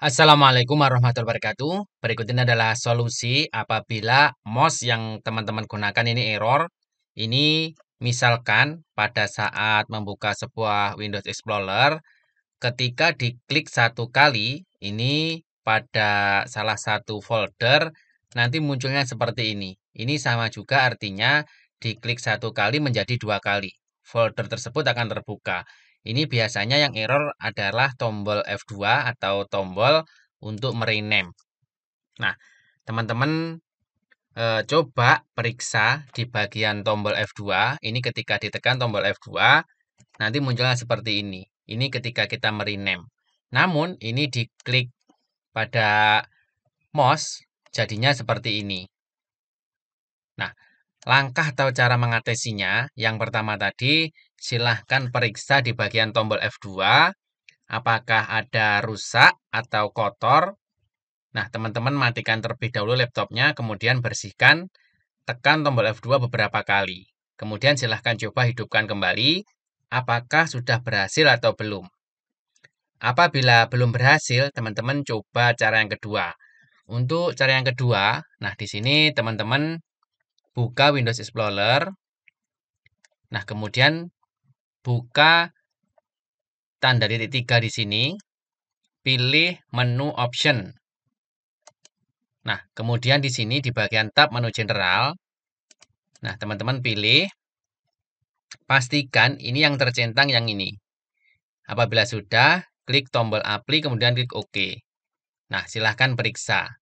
Assalamualaikum warahmatullahi wabarakatuh. Berikut ini adalah solusi apabila MOS yang teman-teman gunakan ini error. Ini misalkan pada saat membuka sebuah Windows Explorer, ketika diklik satu kali, ini pada salah satu folder, nanti munculnya seperti ini. Ini sama juga artinya diklik satu kali menjadi dua kali. Folder tersebut akan terbuka. Ini biasanya yang error adalah tombol F2 atau tombol untuk merename. Nah, teman-teman e, coba periksa di bagian tombol F2. Ini ketika ditekan tombol F2, nanti munculnya seperti ini. Ini ketika kita merename. Namun, ini diklik pada mouse, jadinya seperti ini. Nah, Langkah atau cara mengatasinya, yang pertama tadi, silahkan periksa di bagian tombol F2, apakah ada rusak atau kotor. Nah, teman-teman matikan terlebih dahulu laptopnya, kemudian bersihkan, tekan tombol F2 beberapa kali. Kemudian silahkan coba hidupkan kembali, apakah sudah berhasil atau belum. Apabila belum berhasil, teman-teman coba cara yang kedua. Untuk cara yang kedua, nah di sini teman-teman buka Windows Explorer. Nah, kemudian buka tanda titik tiga di sini, pilih menu option. Nah, kemudian di sini di bagian tab menu general. Nah, teman-teman pilih pastikan ini yang tercentang yang ini. Apabila sudah, klik tombol apply kemudian klik OK. Nah, silahkan periksa.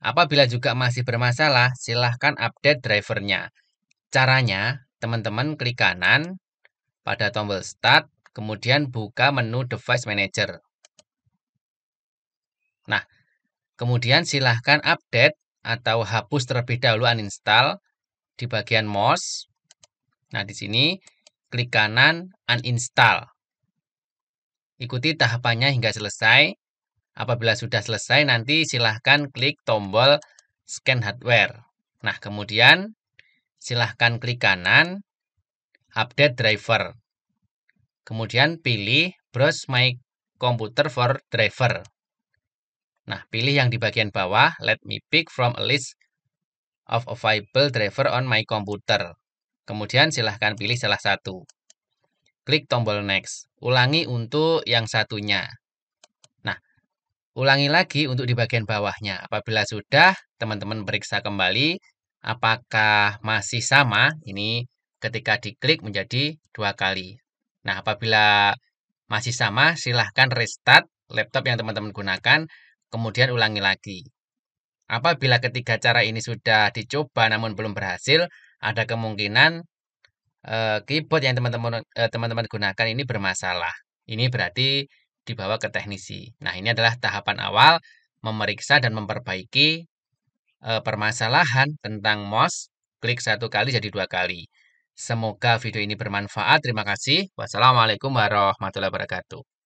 Apabila juga masih bermasalah, silahkan update drivernya. Caranya, teman-teman klik kanan pada tombol Start, kemudian buka menu Device Manager. Nah, kemudian silahkan update atau hapus terlebih dahulu uninstall di bagian mouse. Nah, di sini klik kanan uninstall. Ikuti tahapannya hingga selesai. Apabila sudah selesai, nanti silahkan klik tombol scan hardware. Nah, kemudian silahkan klik kanan, update driver. Kemudian pilih browse my computer for driver. Nah, pilih yang di bagian bawah, let me pick from a list of available driver on my computer. Kemudian silahkan pilih salah satu. Klik tombol next. Ulangi untuk yang satunya. Ulangi lagi untuk di bagian bawahnya. Apabila sudah, teman-teman periksa kembali apakah masih sama. Ini ketika diklik menjadi dua kali. Nah, apabila masih sama, silahkan restart laptop yang teman-teman gunakan, kemudian ulangi lagi. Apabila ketiga cara ini sudah dicoba namun belum berhasil, ada kemungkinan eh, keyboard yang teman-teman eh, teman-teman gunakan ini bermasalah. Ini berarti dibawa ke teknisi. Nah, ini adalah tahapan awal memeriksa dan memperbaiki e, permasalahan tentang MOS. Klik satu kali jadi dua kali. Semoga video ini bermanfaat. Terima kasih. Wassalamualaikum warahmatullahi wabarakatuh.